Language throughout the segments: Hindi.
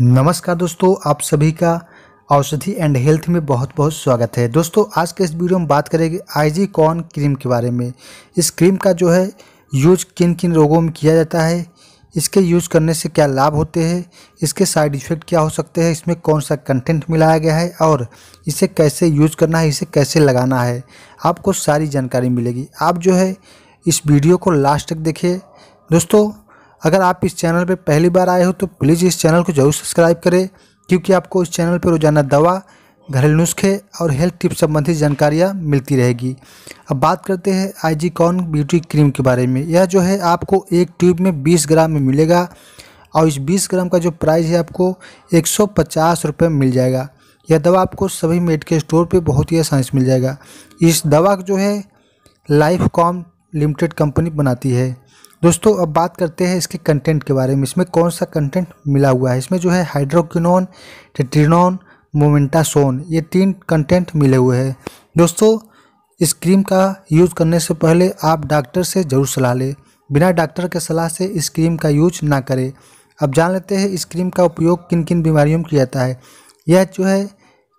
नमस्कार दोस्तों आप सभी का औषधि एंड हेल्थ में बहुत बहुत स्वागत है दोस्तों आज के इस वीडियो में बात करेंगे आईजी कॉन क्रीम के बारे में इस क्रीम का जो है यूज किन किन रोगों में किया जाता है इसके यूज़ करने से क्या लाभ होते हैं इसके साइड इफ़ेक्ट क्या हो सकते हैं इसमें कौन सा कंटेंट मिलाया गया है और इसे कैसे यूज़ करना है इसे कैसे लगाना है आपको सारी जानकारी मिलेगी आप जो है इस वीडियो को लास्ट तक देखिए दोस्तों अगर आप इस चैनल पर पहली बार आए हो तो प्लीज़ इस चैनल को जरूर सब्सक्राइब करें क्योंकि आपको इस चैनल पर रोजाना दवा घरेलू नुस्खे और हेल्थ टिप्स संबंधी जानकारियाँ मिलती रहेगी अब बात करते हैं आईजी कॉन ब्यूटी क्रीम के बारे में यह जो है आपको एक ट्यूब में 20 ग्राम में मिलेगा और इस 20 ग्राम का जो प्राइस है आपको एक सौ मिल जाएगा यह दवा आपको सभी मेडिकल स्टोर पर बहुत ही आसानी से मिल जाएगा इस दवा जो है लाइफ कॉम लिमिटेड कंपनी बनाती है दोस्तों अब बात करते हैं इसके कंटेंट के बारे में इसमें कौन सा कंटेंट मिला हुआ है इसमें जो है हाइड्रोक्विनोन टेट्रिनोन मोमेंटासोन ये तीन कंटेंट मिले हुए हैं दोस्तों इस क्रीम का यूज़ करने से पहले आप डॉक्टर से ज़रूर सलाह लें बिना डॉक्टर के सलाह से इस क्रीम का यूज ना करें अब जान लेते हैं इस क्रीम का उपयोग किन किन बीमारियों में किया जाता है यह जो है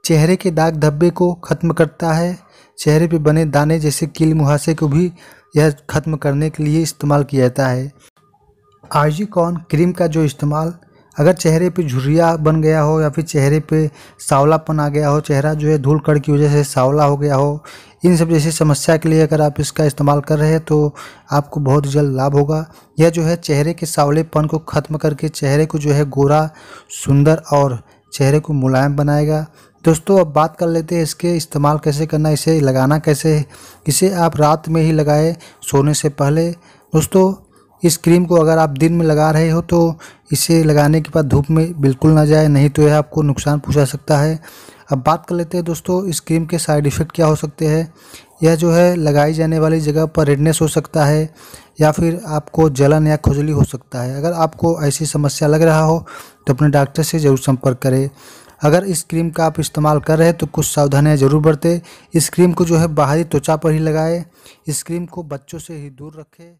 चेहरे के दाग धब्बे को ख़त्म करता है चेहरे पे बने दाने जैसे कील मुहासे को भी यह ख़त्म करने के लिए इस्तेमाल किया जाता है आर्जिकॉन क्रीम का जो इस्तेमाल अगर चेहरे पे झुरिया बन गया हो या फिर चेहरे पे सावलापन आ गया हो चेहरा जो है धूल कड़ की वजह से सावला हो गया हो इन सब जैसी समस्या के लिए अगर आप इसका इस्तेमाल कर रहे हैं तो आपको बहुत जल्द लाभ होगा यह जो है चेहरे के सावलेपन को ख़त्म करके चेहरे को जो है गोरा सुंदर और चेहरे को मुलायम बनाएगा दोस्तों अब बात कर लेते हैं इसके इस्तेमाल कैसे करना इसे लगाना कैसे है इसे आप रात में ही लगाएं सोने से पहले दोस्तों इस क्रीम को अगर आप दिन में लगा रहे हो तो इसे लगाने के बाद धूप में बिल्कुल ना जाए नहीं तो यह आपको नुकसान पहुंचा सकता है अब बात कर लेते हैं दोस्तों इस क्रीम के साइड इफ़ेक्ट क्या हो सकते हैं यह जो है लगाई जाने वाली जगह पर रेडनेस हो सकता है या फिर आपको जलन या खुजली हो सकता है अगर आपको ऐसी समस्या लग रहा हो तो अपने डॉक्टर से ज़रूर संपर्क करें अगर इस क्रीम का आप इस्तेमाल कर रहे हैं तो कुछ सावधानियाँ ज़रूर बरतें इस क्रीम को जो है बाहरी त्वचा पर ही लगाएं इस क्रीम को बच्चों से ही दूर रखें